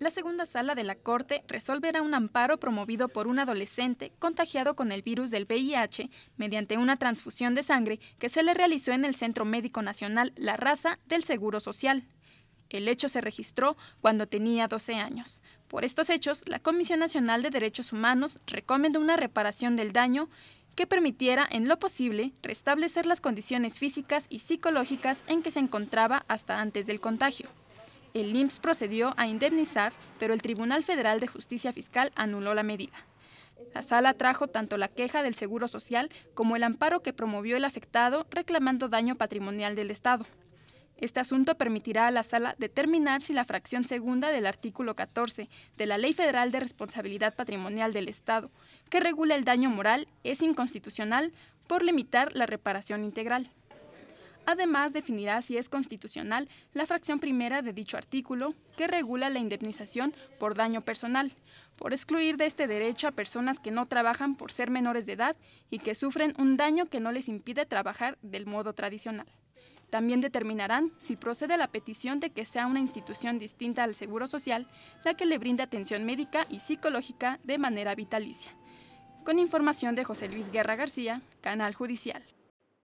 La segunda sala de la Corte resolverá un amparo promovido por un adolescente contagiado con el virus del VIH mediante una transfusión de sangre que se le realizó en el Centro Médico Nacional La Raza del Seguro Social. El hecho se registró cuando tenía 12 años. Por estos hechos, la Comisión Nacional de Derechos Humanos recomienda una reparación del daño que permitiera, en lo posible, restablecer las condiciones físicas y psicológicas en que se encontraba hasta antes del contagio. El IMSS procedió a indemnizar, pero el Tribunal Federal de Justicia Fiscal anuló la medida. La sala trajo tanto la queja del Seguro Social como el amparo que promovió el afectado reclamando daño patrimonial del Estado. Este asunto permitirá a la sala determinar si la fracción segunda del artículo 14 de la Ley Federal de Responsabilidad Patrimonial del Estado, que regula el daño moral, es inconstitucional por limitar la reparación integral. Además, definirá si es constitucional la fracción primera de dicho artículo, que regula la indemnización por daño personal, por excluir de este derecho a personas que no trabajan por ser menores de edad y que sufren un daño que no les impide trabajar del modo tradicional. También determinarán si procede la petición de que sea una institución distinta al Seguro Social la que le brinde atención médica y psicológica de manera vitalicia. Con información de José Luis Guerra García, Canal Judicial.